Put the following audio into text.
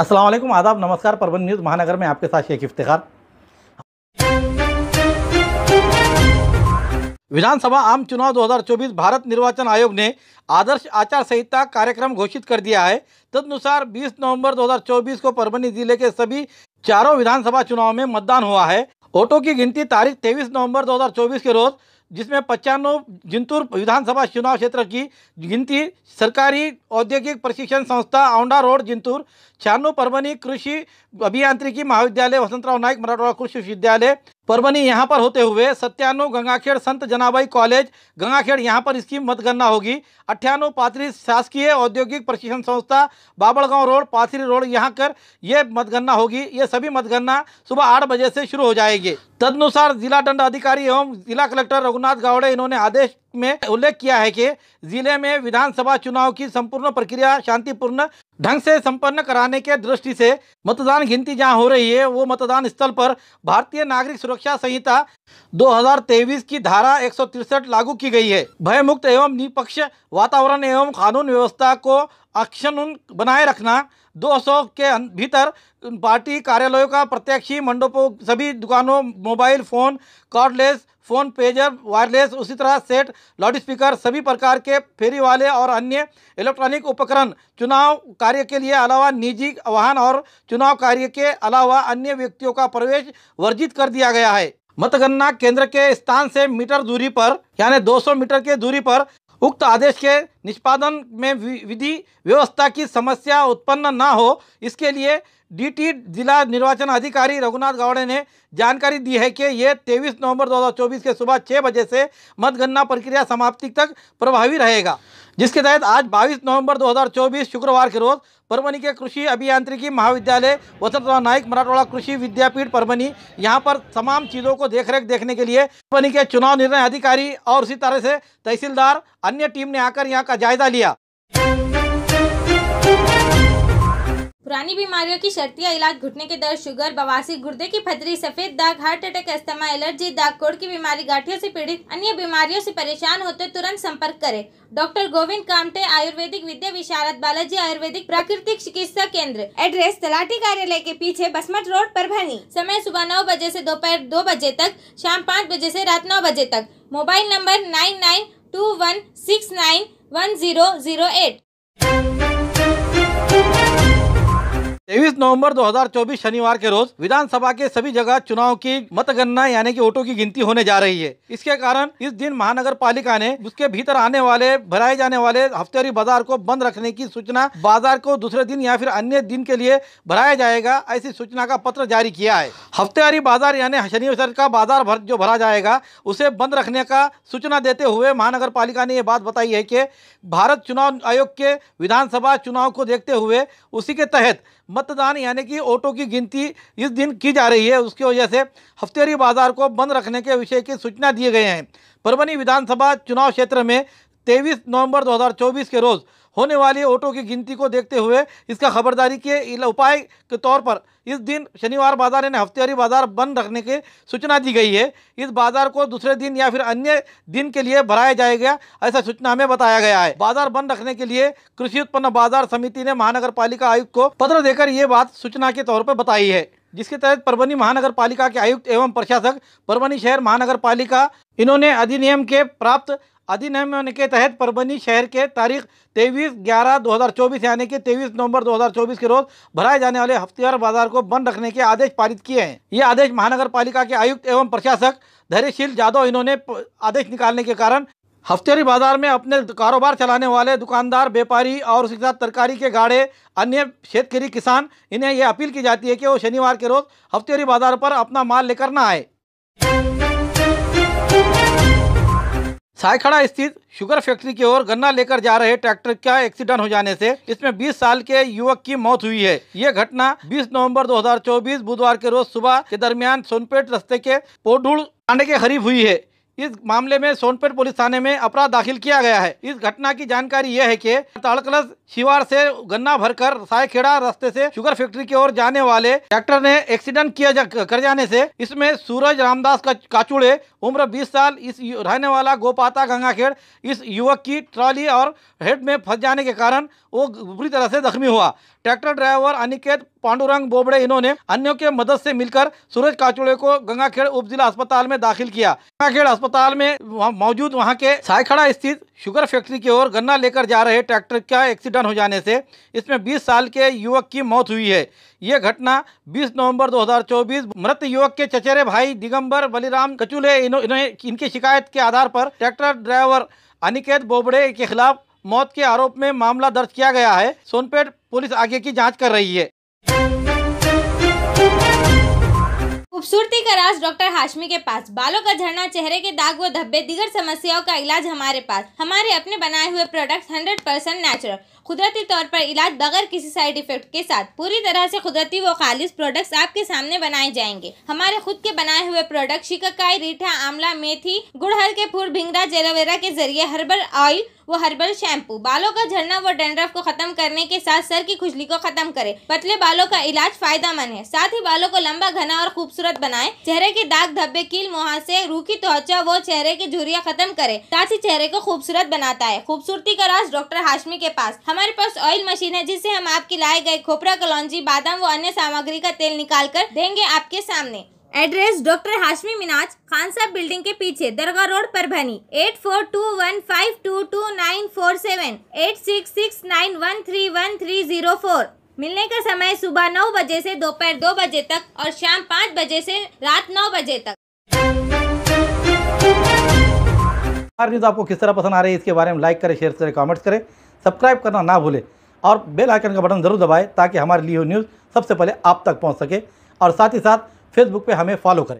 वालेकुम आदाब नमस्कार परबन न्यूज़ महानगर में आपके साथ शेख इफ्तार विधानसभा आम चुनाव 2024 भारत निर्वाचन आयोग ने आदर्श आचार संहिता कार्यक्रम घोषित कर दिया है तदनुसार 20 नवंबर 2024 को परभनी जिले के सभी चारों विधानसभा चुनाव में मतदान हुआ है वोटों की गिनती तारीख 23 नवंबर 2024 के रोज जिसमें पचानवे जिंतूर विधानसभा चुनाव क्षेत्र की गिनती सरकारी औद्योगिक प्रशिक्षण संस्था औंडा रोड जिंतूर छियानवे परवनी कृषि अभियांत्रिकी महाविद्यालय वसंतराव नाईक मराठवाडा कृषि विश्वविद्यालय परवनी यहाँ पर होते हुए सत्यानो गंगाखेड़ संत जनाबाई कॉलेज गंगाखेड़ यहाँ पर इसकी मतगणना होगी अट्ठानो पाथरी शासकीय औद्योगिक प्रशिक्षण संस्था बाबड़गांव रोड पाथरी रोड यहाँ कर ये मतगणना होगी ये सभी मतगणना सुबह आठ बजे से शुरू हो जाएगी तदनुसार जिला दंड अधिकारी एवं जिला कलेक्टर रघुनाथ गावड़े इन्होंने आदेश में उल्लेख किया है कि जिले में विधानसभा चुनाव की संपूर्ण प्रक्रिया शांतिपूर्ण ढंग से संपन्न कराने के दृष्टि से मतदान गिनती जहां हो रही है वो मतदान स्थल पर भारतीय नागरिक सुरक्षा संहिता 2023 की धारा एक लागू की गई है भयमुक्त एवं निष्पक्ष वातावरण एवं कानून व्यवस्था को अक्षण बनाए रखना 200 के अं-, भीतर पार्टी कार्यालयों का प्रत्यक्षी मंडपों सभी दुकानों mobile phone cordless phone pager wireless उसी तरह सेट लाउड स्पीकर सभी प्रकार के फेरी वाले और अन्य इलेक्ट्रॉनिक उपकरण चुनाव कार्य के लिए अलावा निजी वाहन और चुनाव कार्य के अलावा अन्य व्यक्तियों का प्रवेश वर्जित कर दिया गया है मतगणना केंद्र के स्थान से मीटर दूरी पर यानी 200 मीटर के दूरी पर उक्त आदेश के निष्पादन में विधि व्यवस्था की समस्या उत्पन्न न हो इसके लिए डीटी जिला निर्वाचन अधिकारी रघुनाथ गावड़े ने जानकारी दी है कि ये 23 नवंबर 2024 के सुबह छः बजे से मतगणना प्रक्रिया समाप्ति तक प्रभावी रहेगा जिसके तहत आज 22 नवंबर 2024 शुक्रवार के रोज़ परमनी के कृषि अभियांत्रिकी महाविद्यालय वसंतराव नाइक मराठवाड़ा कृषि विद्यापीठ परमनी यहाँ पर तमाम चीज़ों को देखरेख देखने के लिए परमनी के चुनाव निर्णय अधिकारी और उसी तरह से तहसीलदार अन्य टीम ने आकर यहाँ का जायजा लिया पुरानी बीमारियों की शर्तिया इलाज घुटने के दर्द शुगर बवासी गुर्दे की फतरी सफेद दाग हार्ट अटैक अस्थमा एलर्जी दाग कोड़ की बीमारी गाठियों से पीड़ित अन्य बीमारियों से परेशान होते तुरंत संपर्क करें डॉक्टर गोविंद कामटे आयुर्वेदिक विद्या विशारद बालाजी आयुर्वेदिक प्राकृतिक चिकित्सा केंद्र एड्रेस तलाटी कार्यालय के पीछे बसमठ रोड पर भनी समय सुबह नौ बजे ऐसी दोपहर दो बजे तक शाम पाँच बजे ऐसी रात नौ बजे तक mobile number nine nine two one six nine one zero zero eight 29 नवंबर 2024 शनिवार के रोज विधानसभा के सभी जगह चुनाव की मतगणना यानी कि वोटों की गिनती होने जा रही है इसके कारण इस दिन महानगर पालिका ने उसके भीतर आने वाले भराए जाने वाले हफ्तेरी बाजार को बंद रखने की सूचना बाजार को दूसरे दिन या फिर अन्य दिन के लिए भराया जाएगा ऐसी सूचना का पत्र जारी किया है हफ्तेहारी बाजार यानी शनिवार का बाजार भर जो भरा जाएगा उसे बंद रखने का सूचना देते हुए महानगर पालिका ने यह बात बताई है कि भारत चुनाव आयोग के विधानसभा चुनाव को देखते हुए उसी के तहत मतदान अनुदान यानी कि ऑटो की गिनती इस दिन की जा रही है उसकी वजह से हफ्तेरी बाजार को बंद रखने के विषय की सूचना दिए गए हैं परवनी विधानसभा चुनाव क्षेत्र में तेईस नवंबर 2024 के रोज़ होने वाली वोटों की गिनती को देखते हुए इसका खबरदारी के उपाय के तौर पर इस दिन शनिवार बाजार यानी हफ्तेवारी बाजार बंद रखने की सूचना दी गई है इस बाजार को दूसरे दिन या फिर अन्य दिन के लिए भराया जाएगा ऐसा सूचना में बताया गया है बाजार बंद रखने के लिए कृषि उत्पन्न बाजार समिति ने महानगर पालिका आयुक्त को पत्र देकर ये बात सूचना के तौर पर बताई है जिसके तहत परवनी महानगर पालिका के आयुक्त एवं प्रशासक परवनी शहर महानगर पालिका इन्होंने अधिनियम के प्राप्त अधिनियम के तहत परभनी शहर के तारीख 23 ग्यारह 2024 यानी कि 23 नवंबर 2024 के रोज भराए जाने वाले हफ्तेवार बाजार को बंद रखने के आदेश पारित किए हैं ये आदेश महानगर पालिका के आयुक्त एवं प्रशासक धैर्यशील जादव इन्होंने आदेश निकालने के कारण हफ्तेरी बाजार में अपने कारोबार चलाने वाले दुकानदार व्यापारी और उसके साथ तरकारी के गाड़े अन्य क्षेत्र किसान इन्हें यह अपील की जाती है कि वो शनिवार के रोज़ हफ्तेरी बाजार पर अपना माल लेकर ना आए सायखड़ा स्थित शुगर फैक्ट्री की ओर गन्ना लेकर जा रहे ट्रैक्टर का एक्सीडेंट हो जाने से इसमें 20 साल के युवक की मौत हुई है ये घटना 20 नवंबर 2024 बुधवार के रोज सुबह के दरमियान सोनपेट रस्ते के पोडुल थाने के करीब हुई है इस मामले में सोनपेट पुलिस थाने में अपराध दाखिल किया गया है इस घटना की जानकारी यह है कि ताड़कलस शिवार से गन्ना भरकर सायखेड़ा रास्ते से शुगर फैक्ट्री की ओर जाने वाले ट्रैक्टर ने एक्सीडेंट किया जा, कर जाने से इसमें सूरज रामदास का, काचुड़े उम्र 20 साल इस रहने वाला गोपाता गंगाखेड़ इस युवक की ट्रॉली और हेड में फंस जाने के कारण वो बुरी तरह से जख्मी हुआ ट्रैक्टर ड्राइवर अनिकेत पांडुरंग बोबड़े इन्होंने अन्यों के मदद से मिलकर सूरज काचुड़े को गंगाखेड़ उप जिला अस्पताल में दाखिल किया गंगाखेड़ अस्पताल में मौजूद वहाँ के सायखड़ा स्थित शुगर फैक्ट्री की ओर गन्ना लेकर जा रहे ट्रैक्टर का एक्सीडेंट हो जाने से इसमें 20 साल के युवक की मौत हुई है यह घटना 20 नवंबर 2024 मृत युवक के चचेरे भाई दिगंबर बलिराम कचूले इन्होंने इनकी शिकायत के आधार पर ट्रैक्टर ड्राइवर अनिकेत बोबड़े के खिलाफ मौत के आरोप में मामला दर्ज किया गया है सोनपेट पुलिस आगे की जाँच कर रही है खूबसूरती का राज डॉक्टर हाशमी के पास बालों का झरना चेहरे के दाग व धब्बे दिगर समस्याओं का इलाज हमारे पास हमारे अपने बनाए हुए प्रोडक्ट हंड्रेड परसेंट नेचुरल कुदरती तौर पर इलाज बगैर किसी साइड इफेक्ट के साथ पूरी तरह से कुदरती व खालिश प्रोडक्ट्स आपके सामने बनाए जाएंगे हमारे खुद के बनाए हुए प्रोडक्ट शिकाकाई रीठा आमला मेथी गुड़हल के फूल भिंगरा जेलोवेरा के जरिए हर्बल ऑयल वो हर्बल शैम्पू बालों का झड़ना व डेंड्रफ को खत्म करने के साथ सर की खुजली को खत्म करे पतले बालों का इलाज मंद है साथ ही बालों को लंबा घना और खूबसूरत बनाए चेहरे के दाग धब्बे कील मुहासे रूखी त्वचा वो चेहरे की झुरिया खत्म करे साथ ही चेहरे को खूबसूरत बनाता है खूबसूरती का राज डॉक्टर हाशमी के पास हमारे पास ऑयल मशीन है जिससे हम आपके लाए गए खोपरा कलौजी बादाम व अन्य सामग्री का तेल निकाल कर देंगे आपके सामने एड्रेस डॉक्टर हाशमी मिनाज खान साहब बिल्डिंग के पीछे दरगाह रोड पर भनी eight four two one five two two nine four seven eight six six nine one three one three zero four मिलने का समय सुबह नौ बजे से दोपहर दो बजे तक और शाम पाँच बजे से रात नौ बजे तक न्यूज़ आपको किस तरह पसंद आ रही है इसके बारे में लाइक करें शेयर करें कमेंट्स करें सब्सक्राइब करना ना भूले और बेल आइकन का बटन ज़रूर दबाएं ताकि हमारे लिए न्यूज़ सबसे पहले आप तक पहुंच सके और साथ ही साथ फेसबुक पे हमें फॉलो करें